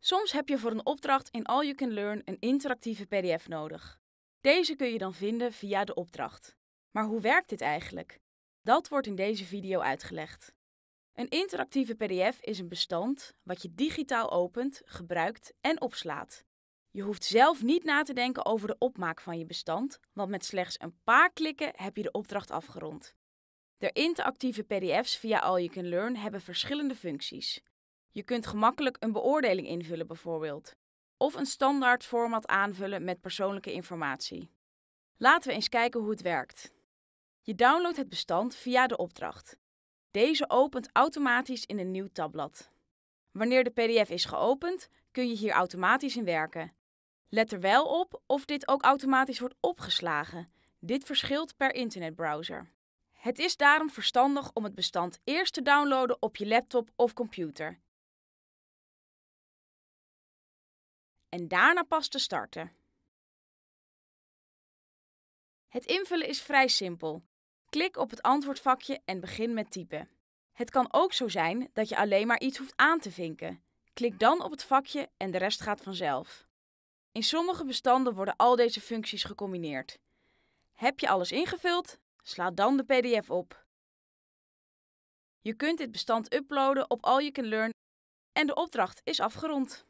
Soms heb je voor een opdracht in All You Can Learn een interactieve PDF nodig. Deze kun je dan vinden via de opdracht. Maar hoe werkt dit eigenlijk? Dat wordt in deze video uitgelegd. Een interactieve PDF is een bestand wat je digitaal opent, gebruikt en opslaat. Je hoeft zelf niet na te denken over de opmaak van je bestand, want met slechts een paar klikken heb je de opdracht afgerond. De interactieve PDF's via All You Can Learn hebben verschillende functies. Je kunt gemakkelijk een beoordeling invullen bijvoorbeeld, of een standaard format aanvullen met persoonlijke informatie. Laten we eens kijken hoe het werkt. Je downloadt het bestand via de opdracht. Deze opent automatisch in een nieuw tabblad. Wanneer de PDF is geopend, kun je hier automatisch in werken. Let er wel op of dit ook automatisch wordt opgeslagen. Dit verschilt per internetbrowser. Het is daarom verstandig om het bestand eerst te downloaden op je laptop of computer en daarna pas te starten. Het invullen is vrij simpel. Klik op het antwoordvakje en begin met typen. Het kan ook zo zijn dat je alleen maar iets hoeft aan te vinken. Klik dan op het vakje en de rest gaat vanzelf. In sommige bestanden worden al deze functies gecombineerd. Heb je alles ingevuld? Sla dan de PDF op. Je kunt dit bestand uploaden op All You Can Learn en de opdracht is afgerond.